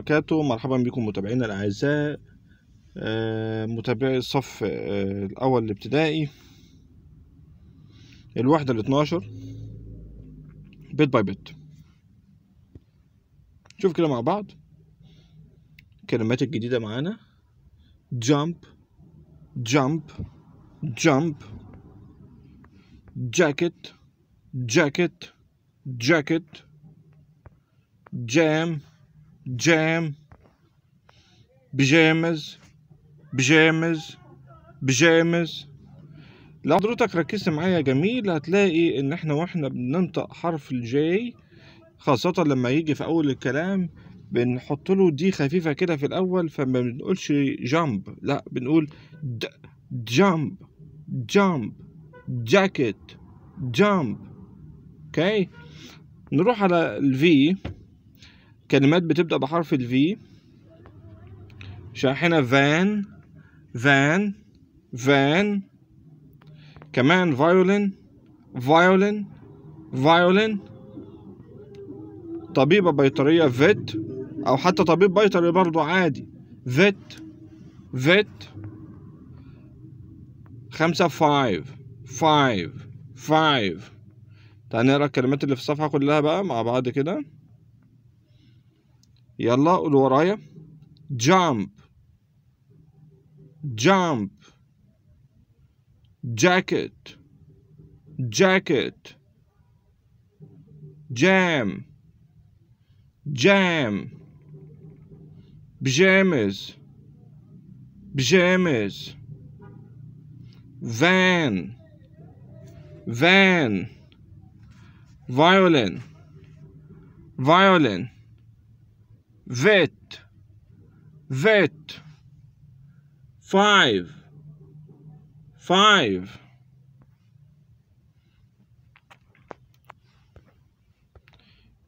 وبركاته مرحبا بكم متابعينا الاعزاء آه، متابعي الصف آه، الاول الابتدائي الوحده ال 12 بيت باي بيت شوف كده مع بعض الكلمات الجديده معانا جامب جامب جامب جاكيت جاكيت جاكيت جام جام بجيمز بجيمز بجيمز لو حضرتك ركزت معايا جميل هتلاقي ان احنا واحنا بننطق حرف الجي خاصة لما يجي في اول الكلام بنحط له دي خفيفة كده في الاول فما بنقولش جامب لا بنقول د جامب جامب جاكيت جامب اوكي نروح على الفي كلمات بتبدأ بحرف V شاحنة فان فان فان كمان فيولين فيولين فيولين طبيبة بيطرية فيت أو حتى طبيب بيطري برضو عادي فيت فيت خمسة فايف فايف فايف تعال نقرا الكلمات اللي في الصفحة كلها بقى مع بعض كده يلا قول ورايا jump jump jacket jacket jam jam pajamas pajamas van van violin violin vet vet five five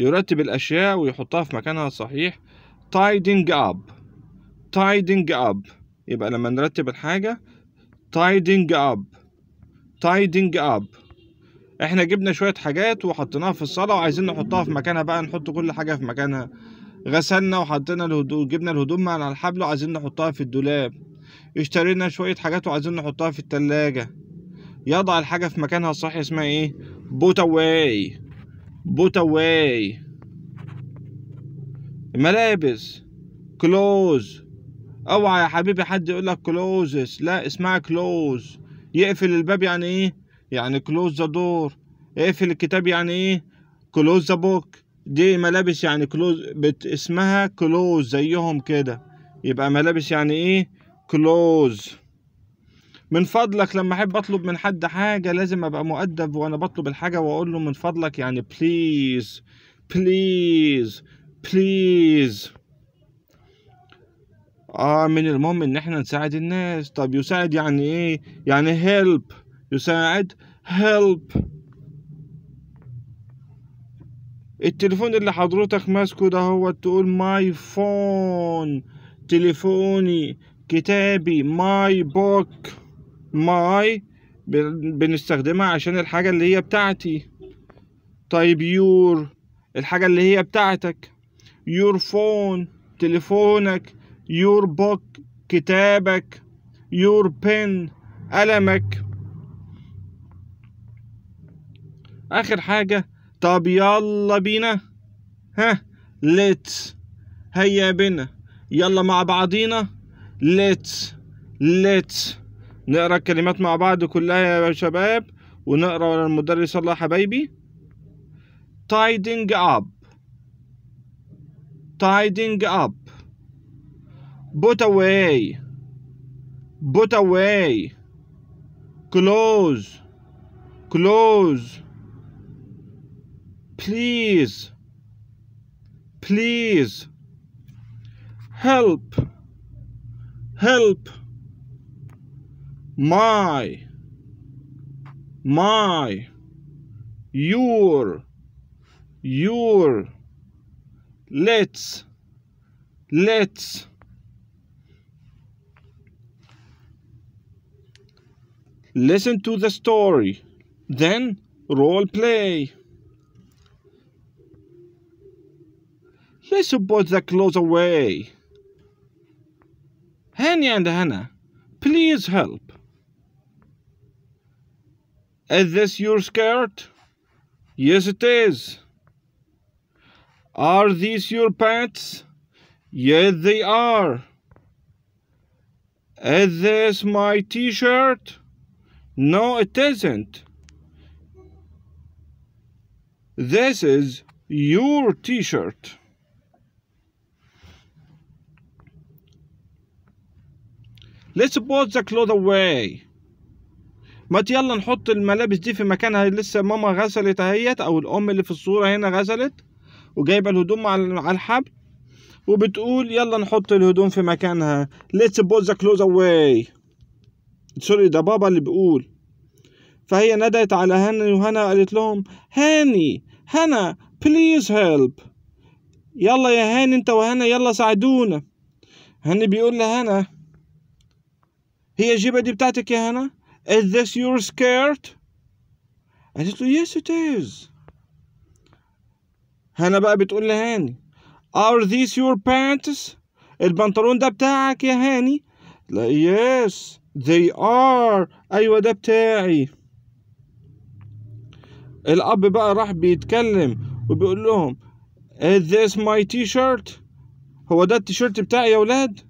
يرتب الأشياء ويحطها في مكانها الصحيح tidying up tidying up يبقى لما نرتب الحاجة tidying up tidying up احنا جبنا شوية حاجات وحطيناها في الصالة وعايزين نحطها في مكانها بقى نحط كل حاجة في مكانها غسلنا وحطينا الهدوم جبنا الهدوم على الحبل وعايزين نحطها في الدولاب اشترينا شوية حاجات وعايزين نحطها في التلاجة يضع الحاجة في مكانها الصح اسمها ايه بوت اواي بوت اواي ملابس كلوز اوعى يا حبيبي حد يقول لك كلوزس لا اسمها كلوز يقفل الباب يعني ايه يعني كلوز ذا دور اقفل الكتاب يعني ايه كلوز ذا بوك دي ملابس يعني كلوز بت اسمها كلوز زيهم كده يبقى ملابس يعني ايه كلوز من فضلك لما احب اطلب من حد حاجه لازم ابقى مؤدب وانا بطلب الحاجه واقول له من فضلك يعني بليز بليز بليز اه من المهم ان احنا نساعد الناس طب يساعد يعني ايه يعني هيلب يساعد هيلب التليفون اللي حضرتك ماسكه ده هو تقول ماي فون تليفوني كتابي ماي بوك ماي بنستخدمها عشان الحاجة اللي هي بتاعتي طيب يور الحاجة اللي هي بتاعتك يور فون تليفونك يور بوك كتابك يور بن قلمك آخر حاجة طب يلا بينا ها ليتس هيا بنا يلا مع بعضينا ليتس ليتس نقرا الكلمات مع بعض كلها يا شباب ونقرا المدرس الله حبايبي tidying up tidying up put away put away close close please please help help my my your your let's let's listen to the story then role play They should their clothes away. Henny and Hannah, please help. Is this your skirt? Yes, it is. Are these your pants? Yes, they are. Is this my t-shirt? No, it isn't. This is your t-shirt. let's put the clothes away ما يلا نحط الملابس دي في مكانها لسه ماما غسلت اهيت او الام اللي في الصورة هنا غسلت وجايبة الهدوم على الحبل وبتقول يلا نحط الهدوم في مكانها let's put the clothes away سوري ده بابا اللي بيقول فهي ندت على هاني وهنا قالت لهم هاني هنا بليز هيلب يلا يا هاني انت وهنا يلا ساعدونا هاني بيقول لهنا هي الجبة دي بتاعتك يا هنا is this your skirt قالت له yes it is هنا بقى بتقول لهاني are these your pants البنطلون ده بتاعك يا هاني لا yes they are ايوه ده بتاعي الاب بقى راح بيتكلم وبيقول لهم is this my t-shirt هو ده التيشيرت بتاعي يا ولاد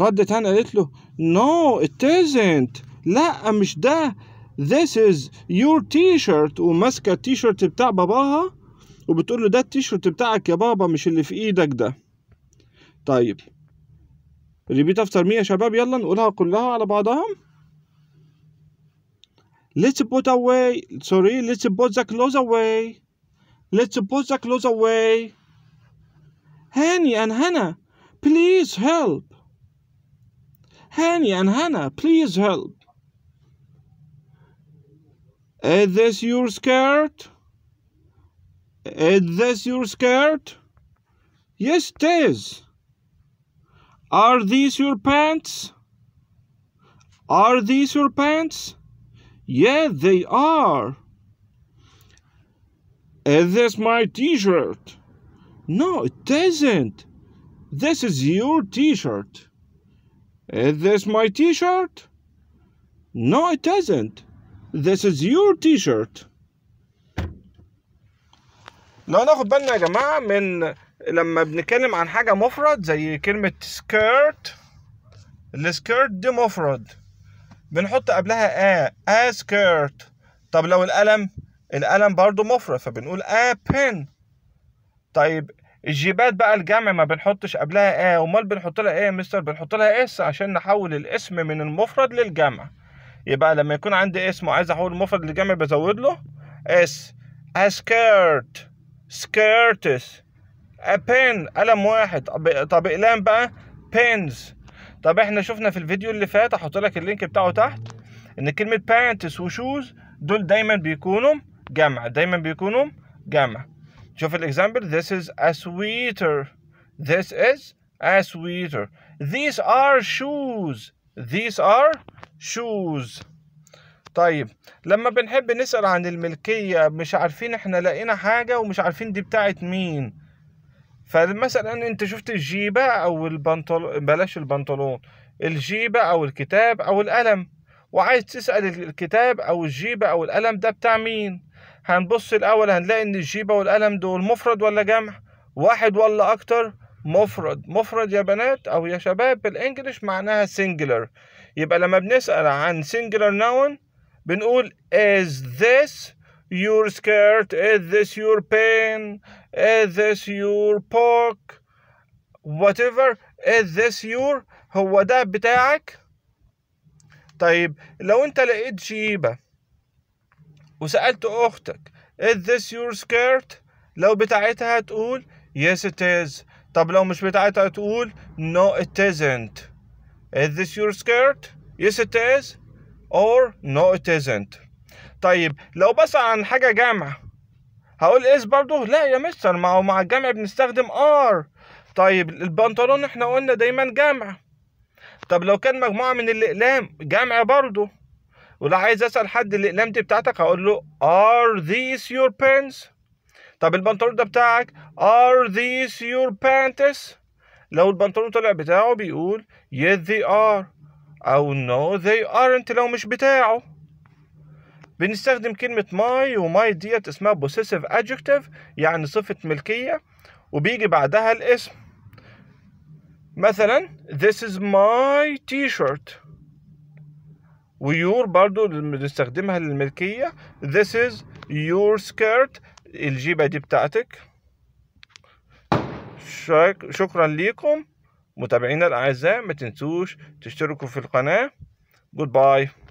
ردت هنا قالت له نو ات it لا مش ده this is your t-shirt وماسكه شيرت بتاع باباها وبتقول له ده التيشيرت بتاعك يا بابا مش اللي في ايدك ده طيب ريبيت افتر مي يا شباب يلا نقولها كلها على بعضها Let's put away sorry let's put the clothes away let's put the clothes away هاني and Hannah please help Henny and Hannah, please help. Is this your skirt? Is this your skirt? Yes, it is. Are these your pants? Are these your pants? Yeah, they are. Is this my t-shirt? No, it isn't. This is your t-shirt. Is this my t-shirt? No, it isn't. This is your t-shirt. لو ناخد بالنا يا جماعة من لما بنتكلم عن حاجة مفرد زي كلمة سكيرت السكيرت دي مفرد بنحط قبلها a a skirt طب لو القلم القلم برضو مفرد فبنقول a pen طيب الجيبات بقى الجمع ما بنحطش قبلها ايه امال بنحط لها ايه يا مستر بنحط لها اس عشان نحول الاسم من المفرد للجمع يبقى لما يكون عندي اسم وعايز احول المفرد للجمع بزود له اس اسكيرت سكيرتس ابين قلم واحد طب اقلام بقى بينز طب احنا شفنا في الفيديو اللي فات احط لك اللينك بتاعه تحت ان كلمه بانتس وشوز دول دايما بيكونوا جمع دايما بيكونوا جمع شوف الاكزامبل this is a sweater this is a sweater these are shoes these are shoes طيب لما بنحب نسأل عن الملكية مش عارفين احنا لقينا حاجة ومش عارفين دي بتاعت مين فمثلا انت شفت الجيبة او البنطلون بلاش البنطلون الجيبة او الكتاب او القلم وعايز تسأل الكتاب او الجيبة او القلم ده بتاع مين هنبص الأول هنلاقي إن الجيبة والقلم دول مفرد ولا جمع واحد ولا أكتر مفرد مفرد يا بنات أو يا شباب بالانجلش معناها singular يبقى لما بنسأل عن singular noun بنقول is this your skirt is this your pen is this your book whatever is this your هو ده بتاعك طيب لو انت لقيت جيبه وسألت أختك is this your skirt لو بتاعتها هتقول yes it is طب لو مش بتاعتها هتقول no it isn't is this your skirt yes it is or no it isn't طيب لو بسأل عن حاجة جامعة هقول is برضه لا يا مستر ما هو مع الجامع بنستخدم آر طيب البنطلون احنا قلنا دايما جامعة طب لو كان مجموعة من الأقلام جامعة برضه ولو عايز اسال حد الاقلام دي بتاعتك هقول له are these your pants طب البنطلون ده بتاعك are these your pants لو البنطلون طلع بتاعه بيقول yes they are او no they aren't لو مش بتاعه بنستخدم كلمة ماي وماي ديت اسمها possessive adjective يعني صفة ملكية وبيجي بعدها الاسم مثلا this is my t-shirt ويور برضو بنستخدمها للملكية this is your skirt الجيبة دي بتاعتك شكرا ليكم متابعينا الأعزاء ما تنسوش تشتركوا في القناة goodbye